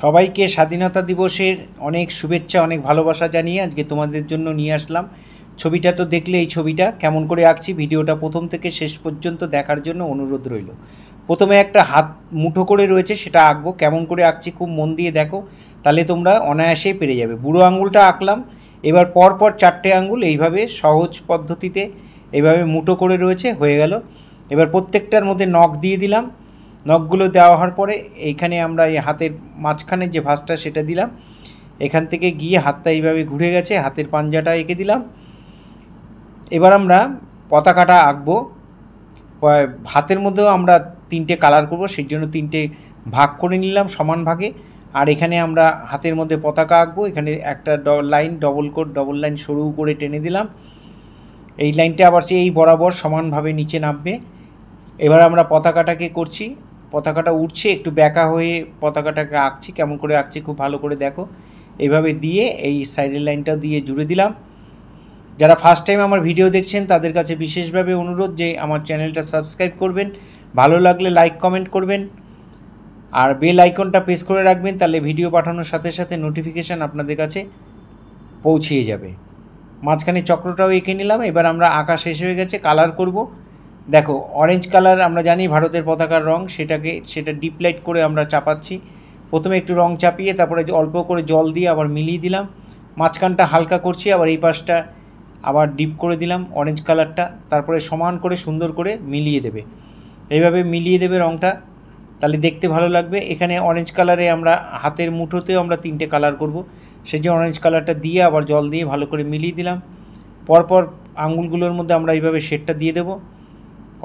সবাইকে স্বাধীনতা দিবসের অনেক শুভেচ্ছা অনেক ভালোবাসা জানিয়ে আজকে তোমাদের জন্য নিয়ে আসলাম ছবিটা তো দেখলে এই ছবিটা কেমন করে আঁকছি ভিডিওটা প্রথম থেকে শেষ পর্যন্ত দেখার জন্য অনুরোধ রইল প্রথমে একটা হাত মুঠো করে রয়েছে সেটা আঁকবো কেমন করে আঁকছি খুব মন দিয়ে দেখো তাহলে তোমরা অনায়াসেই পেরে যাবে বুড়ো আঙুলটা আঁকলাম এবার পরপর চারটে আঙুল এইভাবে সহজ পদ্ধতিতে এইভাবে মুঠো করে রয়েছে হয়ে গেল এবার প্রত্যেকটার মধ্যে নখ দিয়ে দিলাম নখগুলো দেওয়া হওয়ার পরে এইখানে আমরা এই হাতের মাঝখানের যে ভাঁজটা সেটা দিলাম এখান থেকে গিয়ে হাতটা এইভাবে ঘুরে গেছে হাতের পাঞ্জাটা এঁকে দিলাম এবার আমরা পতাকাটা আঁকবো হাতের মধ্যেও আমরা তিনটে কালার করব সেই জন্য তিনটে ভাগ করে নিলাম সমান ভাগে আর এখানে আমরা হাতের মধ্যে পতাকা আঁকবো এখানে একটা ড লাইন ডবল কোড ডবল লাইন সরু করে টেনে দিলাম এই লাইনটা আবার সেই বরাবর সমানভাবে নিচে নামবে এবার আমরা পতাকাটাকে করছি পতাকাটা উঠছে একটু ব্যাকা হয়ে পতাকাটাকে আঁকছি কেমন করে আঁকছি খুব ভালো করে দেখো এইভাবে দিয়ে এই সাইডের লাইনটা দিয়ে জুড়ে দিলাম যারা ফার্স্ট টাইম আমার ভিডিও দেখছেন তাদের কাছে বিশেষভাবে অনুরোধ যে আমার চ্যানেলটা সাবস্ক্রাইব করবেন ভালো লাগলে লাইক কমেন্ট করবেন আর বেল আইকনটা প্রেস করে রাখবেন তাহলে ভিডিও পাঠানোর সাথে সাথে নোটিফিকেশান আপনাদের কাছে পৌঁছিয়ে যাবে মাঝখানে চক্রটাও এঁকে নিলাম এবার আমরা আঁকা শেষ হয়ে গেছে কালার করব দেখো অরেঞ্জ কালার আমরা জানি ভারতের পতাকার রং সেটাকে সেটা ডিপলাইট করে আমরা চাপাচ্ছি প্রথমে একটু রং চাপিয়ে তারপরে অল্প করে জল দিয়ে আবার মিলিয়ে দিলাম মাঝখানটা হালকা করছি আবার এই পাশটা আবার ডিপ করে দিলাম অরেঞ্জ কালারটা তারপরে সমান করে সুন্দর করে মিলিয়ে দেবে এইভাবে মিলিয়ে দেবে রংটা তাহলে দেখতে ভালো লাগবে এখানে অরেঞ্জ কালারে আমরা হাতের মুঠোতেও আমরা তিনটে কালার করব সেই যে অরেঞ্জ কালারটা দিয়ে আবার জল দিয়ে ভালো করে মিলিয়ে দিলাম পরপর আঙুলগুলোর মধ্যে আমরা এইভাবে শেডটা দিয়ে দেবো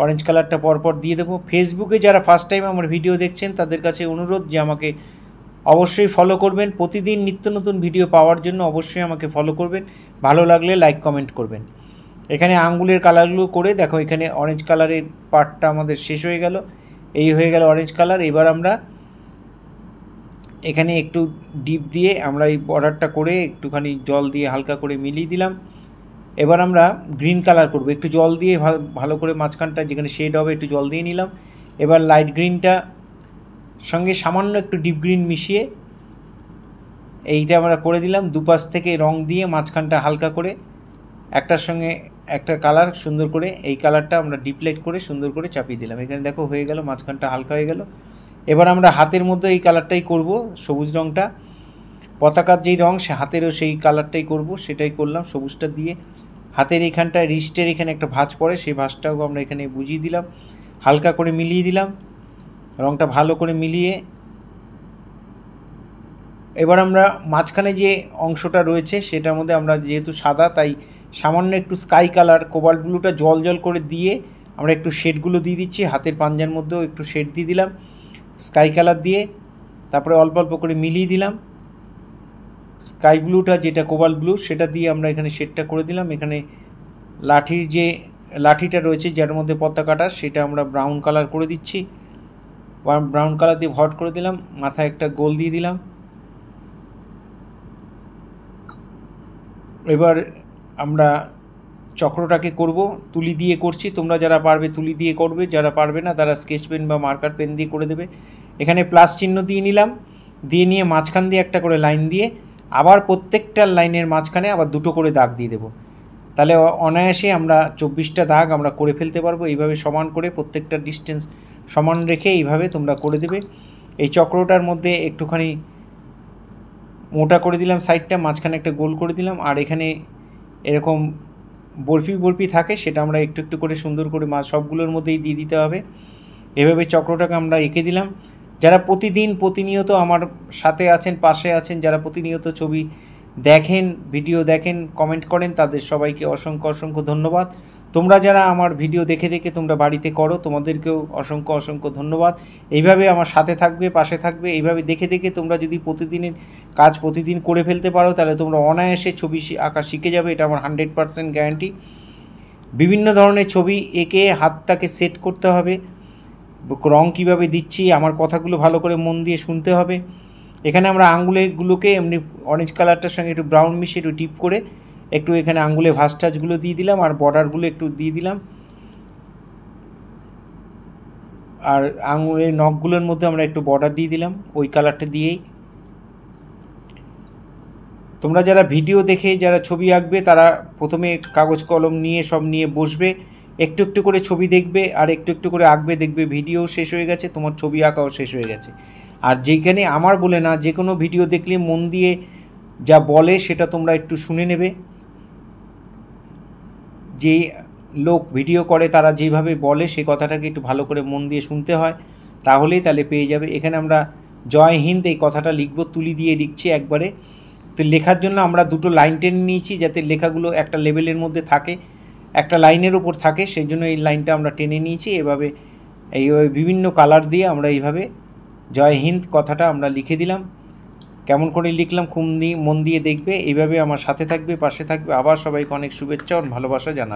অরেঞ্জ কালারটা পরপর দিয়ে দেবো ফেসবুকে যারা ফার্স্ট টাইম আমার ভিডিও দেখছেন তাদের কাছে অনুরোধ যে আমাকে অবশ্যই ফলো করবেন প্রতিদিন নিত্য নতুন ভিডিও পাওয়ার জন্য অবশ্যই আমাকে ফলো করবেন ভালো লাগলে লাইক কমেন্ট করবেন এখানে আঙ্গুলের কালারগুলো করে দেখো এখানে অরেঞ্জ কালারের পার্টটা আমাদের শেষ হয়ে গেল এই হয়ে গেল অরেঞ্জ কালার এবার আমরা এখানে একটু ডিপ দিয়ে আমরা এই বর্ডারটা করে একটুখানি জল দিয়ে হালকা করে মিলিয়ে দিলাম এবার আমরা গ্রিন কালার করব একটু জল দিয়ে ভালো করে মাঝখানটা যেখানে শেড হবে একটু জল দিয়ে নিলাম এবার লাইট গ্রিনটা সঙ্গে সামান্য একটু ডিপ গ্রিন মিশিয়ে এইটা আমরা করে দিলাম দুপাশ থেকে রং দিয়ে মাঝখানটা হালকা করে একটার সঙ্গে একটা কালার সুন্দর করে এই কালারটা আমরা ডিপ্লেট করে সুন্দর করে চাপিয়ে দিলাম এখানে দেখো হয়ে গেল মাঝখানটা হালকা হয়ে গেল এবার আমরা হাতের মধ্যে এই কালারটাই করব সবুজ রংটা পতাকার যেই রং সে হাতেরও সেই কালারটাই করব সেটাই করলাম সবুজটা দিয়ে হাতের এখানটায় রিস্টের এখানে একটা ভাঁজ পড়ে সেই ভাঁজটাও আমরা এখানে বুঝিয়ে দিলাম হালকা করে মিলিয়ে দিলাম রঙটা ভালো করে মিলিয়ে এবার আমরা মাঝখানে যে অংশটা রয়েছে সেটার মধ্যে আমরা যেহেতু সাদা তাই সামান্য একটু স্কাই কালার কোবাল্ট ব্লুটা জল জল করে দিয়ে আমরা একটু শেডগুলো দিয়ে দিচ্ছি হাতের পাঞ্জার মধ্যেও একটু শেড দিয়ে দিলাম স্কাই কালার দিয়ে তারপরে অল্প অল্প করে মিলিয়ে দিলাম স্কাই ব্লুটা যেটা কোবাল ব্লু সেটা দিয়ে আমরা এখানে শেডটা করে দিলাম এখানে লাঠির যে লাঠিটা রয়েছে যার মধ্যে পতাকাটা সেটা আমরা ব্রাউন কালার করে দিচ্ছি ব্রাউন কালার দিয়ে ভট করে দিলাম মাথায় একটা গোল দিয়ে দিলাম এবার আমরা চক্রটাকে করব তুলি দিয়ে করছি তোমরা যারা পারবে তুলি দিয়ে করবে যারা পারবে না তারা স্কেচ পেন বা মার্কার পেন দিয়ে করে দেবে এখানে প্লাস চিহ্ন দিয়ে নিলাম দিয়ে নিয়ে মাঝখান দিয়ে একটা করে লাইন দিয়ে আবার প্রত্যেকটা লাইনের মাঝখানে আবার দুটো করে দাগ দিয়ে দেবো তাহলে অনায়াসে আমরা চব্বিশটা দাগ আমরা করে ফেলতে পারবো এইভাবে সমান করে প্রত্যেকটা ডিস্টেন্স সমান রেখে এইভাবে তোমরা করে দেবে এই চক্রটার মধ্যে একটুখানি মোটা করে দিলাম সাইডটা মাঝখানে একটা গোল করে দিলাম আর এখানে এরকম বরফি বরফি থাকে সেটা আমরা একটু একটু করে সুন্দর করে মা সবগুলোর মধ্যেই দিয়ে দিতে হবে এভাবে চক্রটাকে আমরা এঁকে দিলাম যারা প্রতিদিন প্রতিনিয়ত আমার সাথে আছেন পাশে আছেন যারা প্রতিনিয়ত ছবি দেখেন ভিডিও দেখেন কমেন্ট করেন তাদের সবাইকে অসংখ্য অসংখ্য ধন্যবাদ তোমরা যারা আমার ভিডিও দেখে দেখে তোমরা বাড়িতে করো তোমাদেরকেও অসংখ্য অসংখ্য ধন্যবাদ এইভাবে আমার সাথে থাকবে পাশে থাকবে এইভাবে দেখে দেখে তোমরা যদি প্রতিদিনের কাজ প্রতিদিন করে ফেলতে পারো তাহলে তোমরা অনায়াসে ছবি আঁকা শিখে যাবে এটা আমার হান্ড্রেড পারসেন্ট গ্যারান্টি বিভিন্ন ধরনের ছবি এঁকে হাতটাকে সেট করতে হবে রং কীভাবে দিচ্ছি আমার কথাগুলো ভালো করে মন দিয়ে শুনতে হবে এখানে আমরা আঙুলেগুলোকে এমনি অরেঞ্জ কালারটার সঙ্গে একটু ব্রাউন মিশিয়ে একটু টিপ করে একটু এখানে আঙ্গুলে ভাস্টাজগুলো দিয়ে দিলাম আর বর্ডারগুলো একটু দিয়ে দিলাম আর আঙুলের নখগুলোর মধ্যে আমরা একটু বর্ডার দিয়ে দিলাম ওই কালারটা দিয়েই তোমরা যারা ভিডিও দেখে যারা ছবি আঁকবে তারা প্রথমে কাগজ কলম নিয়ে সব নিয়ে বসবে একটু একটু করে ছবি দেখবে আর একটু একটু করে আঁকবে দেখবে ভিডিও শেষ হয়ে গেছে তোমার ছবি আঁকাও শেষ হয়ে গেছে আর যেখানে আমার বলে না যে কোনো ভিডিও দেখলে মন দিয়ে যা বলে সেটা তোমরা একটু শুনে নেবে যে লোক ভিডিও করে তারা যেভাবে বলে সে কথাটাকে একটু ভালো করে মন দিয়ে শুনতে হয় তাহলেই তাহলে পেয়ে যাবে এখানে আমরা জয় হিন্দ এই কথাটা লিখব তুলি দিয়ে লিখছি একবারে তো লেখার জন্য আমরা দুটো লাইন টেনে নিয়েছি যাতে লেখাগুলো একটা লেভেলের মধ্যে থাকে একটা লাইনের উপর থাকে সেই জন্য এই লাইনটা আমরা টেনে নিয়েছি এভাবে এইভাবে বিভিন্ন কালার দিয়ে আমরা এইভাবে জয় হিন্দ কথাটা আমরা লিখে দিলাম কেমন করে লিখলাম খুব মন দিয়ে দেখবে এইভাবে আমার সাথে থাকবে পাশে থাকবে আবার সবাইকে অনেক শুভেচ্ছা ও ভালোবাসা জানাবে